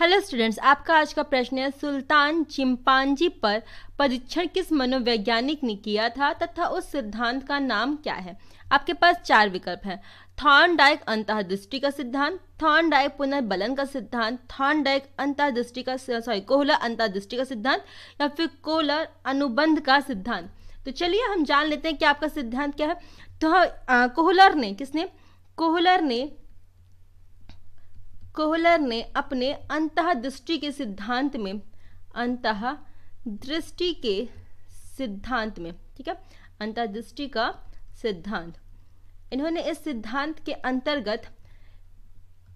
hello students आपका आज का प्रश्न है सुल्तान चिंपांजी पर परीक्षण किस मनोवैज्ञानिक ने किया था तथा उस सिद्धांत का नाम क्या है आपके पास चार विकल्प है थॉर्न डाइक अंतर्दृष्टि का सिद्धांत थॉर्न डाइक पुनर्बलन का सिद्धांत थॉर्न डाइक अंतर्दृष्टि का सॉरी कोहलर अंतर्दृष्टि का सिद्धांत या फिर कोहलर अनुबंध का सिद्धांत तो चलिए हम जान लेते हैं कि आपका सिद्धांत क्या है तो कोहलर ने किसने कोहलर ने कोहलर ने अपने अंत दृष्टि के सिद्धांत में अंत दृष्टि के सिद्धांत में ठीक है दृष्टि का सिद्धांत इन्होंने इस सिद्धांत के अंतर्गत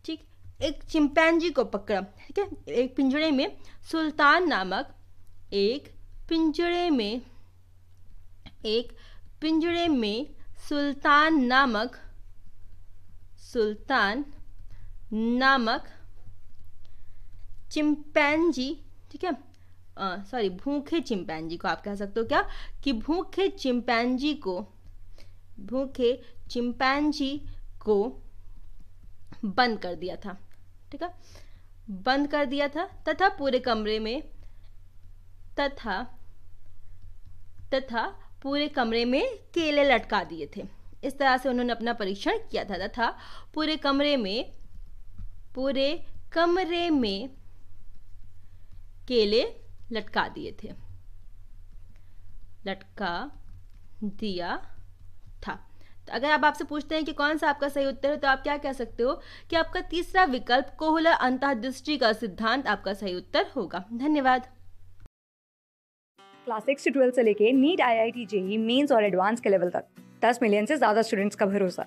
ठीक एक चिंपैनजी को पकड़ा ठीक है एक पिंजड़े में सुल्तान नामक एक पिंजड़े में एक पिंजड़े में सुल्तान नामक सुल्तान नामक चिंपैनजी ठीक है सॉरी भूखे चिंपैनजी को आप कह सकते हो क्या कि भूखे चिंपैनजी को भूखे चिंपैनजी को बंद कर दिया था ठीक है बंद कर दिया था तथा पूरे कमरे में तथा तथा पूरे कमरे में केले लटका दिए थे इस तरह से उन्होंने अपना परीक्षण किया था तथा पूरे कमरे में पूरे कमरे में केले लटका दिए थे लटका दिया था तो अगर आप आपसे पूछते हैं कि कौन सा आपका सही उत्तर है तो आप क्या कह सकते हो कि आपका तीसरा विकल्प कोहलर अंतःदृष्टि का सिद्धांत आपका सही उत्तर होगा धन्यवाद क्लास सिक्स से ट्वेल्थ से लेके NEET I I T JEE Mains और एडवांस के लेवल तक दस मिलियन से ज़्यादा स्टूडेंट्स का भरोसा